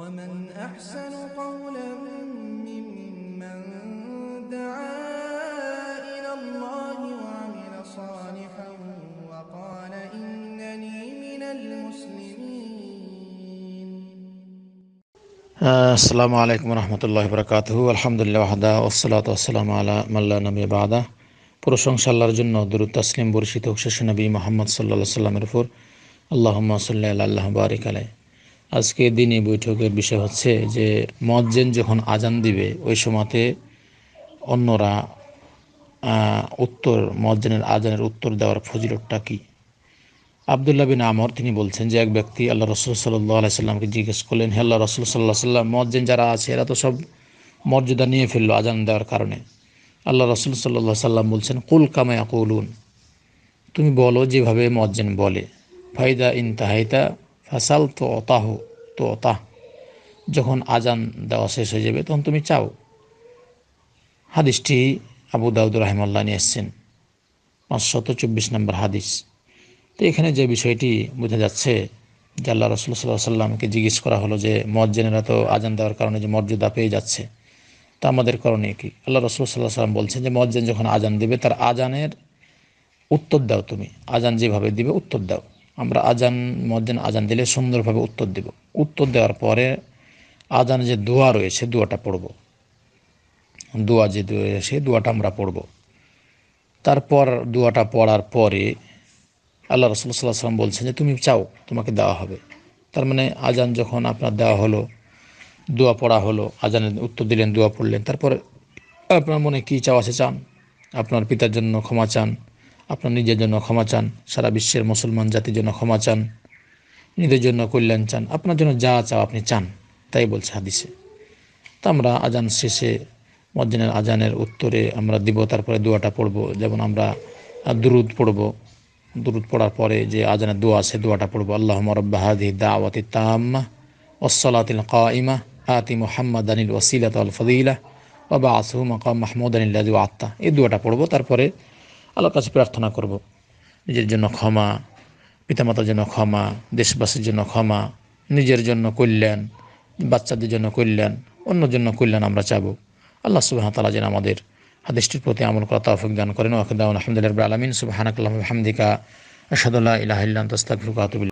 ومن أحسن قولا ممن دعا إلى الله وعمل صالحا وقال إنني من المسلمين السلام عليكم ورحمة الله وبركاته الحمد لله وحده والصلاة والسلام على من لا نبي بعده প্রশংসা আল্লাহর জন্য দরুদ তাসলিম বর্ষিত হোক শেষ নবী মোহাম্মদ সাল্লাহ সাল্লামের উপর আল্লাহ সাল্লাহ আল্লাহ বারিক আলাই আজকে দিনে বৈঠকের বিষয় হচ্ছে যে মজ্জেন যখন আজান দিবে ওই সময়তে অন্যরা উত্তর মজ্জেনের আজানের উত্তর দেওয়ার ফজিলতটা কী আবদুল্লাহ বিন আমর তিনি বলছেন যে এক ব্যক্তি আল্লাহ রসুল সাল্লাহ আলাই সাল্লামকে জিজ্ঞেস করলেন হে আল্লাহ রসুল সাল্লাহ সাল্লাম মজ্জেন যারা আছে এরা তো সব মর্যাদা নিয়ে ফেললো আজান দেওয়ার কারণে আল্লাহ রসুল সাল্লাহ সাল্লাম বলছেন কুল কামায়া কুলুন তুমি বলো যেভাবে মজ্জেন বলে ফায়দা ইন তাহাইতা ফাসাল তো অতাহ তো অতাহ যখন আজান দেওয়া শেষ হয়ে যাবে তখন তুমি চাও হাদিসটি আবু দাউদ রাহিমাল্লাহ নিয়ে এসছেন পাঁচশত চব্বিশ নম্বর হাদিস তো এখানে যে বিষয়টি বোঝা যাচ্ছে যে আল্লাহ রসুল সাল্লাহ সাল্লামকে জিজ্ঞেস করা হলো যে মজ্জেনেরা তো আজান দেওয়ার কারণে যে মর্যাদা পেয়ে যাচ্ছে তা আমাদের করণীয় কি আল্লাহ রসুল সাল্লাহ সাল্লাম বলছেন যে মজ্জেন যখন আজান দেবে তার আজানের উত্তর দাও তুমি আজান যেভাবে দিবে উত্তর দাও আমরা আজান মদিন আজান দিলে সুন্দরভাবে উত্তর দেব উত্তর দেওয়ার পরে আজানে যে দোয়া রয়েছে দোয়াটা পড়ব দোয়া যে রয়েছে দোয়াটা আমরা পড়ব তারপর দোয়াটা পড়ার পরে আল্লাহ রসুল সাল্লাহ সাল্লাম বলছেন যে তুমি চাও তোমাকে দেওয়া হবে তার মানে আজান যখন আপনার দেওয়া হলো দোয়া পড়া হলো আজানের উত্তর দিলেন দোয়া পড়লেন তারপরে আপনার মনে কী চাওয়া আছে চান আপনার পিতার জন্য ক্ষমা চান আপনার নিজের জন্য ক্ষমা চান সারা বিশ্বের মুসলমান জাতির জন্য ক্ষমা চান নিজের জন্য কল্যাণ চান আপনার জন্য যা চাও আপনি চান তাই বলছে হাদিসে তা আমরা আজান শেষে মজ্জানের আজানের উত্তরে আমরা দিব তারপরে দোয়াটা পড়ব যেমন আমরা দুরুদ পড়ব দুরুদ পড়ার পরে যে আজানের দোয়া আছে দোয়াটা পড়ব আল্লাহ মরব্বা দাওয়াতি তাম্মা ওসলাতিল কাইমা আতি মোহাম্মদ আনিল ওসিলাত আল ফদিলা বাবা আসহু মকাম মাহমুদ আনিল্লা আত্মা এই দোয়াটা পড়ব তারপরে আল্লাহর কাছে প্রার্থনা করব নিজের জন্য ক্ষমা পিতামাতার জন্য ক্ষমা দেশবাসীর জন্য ক্ষমা নিজের জন্য কল্যাণ বাচ্চাদের জন্য কল্যাণ অন্য জন্য কল্যাণ আমরা চাবো আল্লাহ সুবাহ তালা যেন আমাদের হাদিসটির প্রতি আমল করা তফিক দান করেন ওয়াকদাউন আহমদুল্লাহ আলমিন সুবাহানাকাল্লাহ হামদিকা আসাদুল্লাহ ইলাহিল্লান তস্তাকুল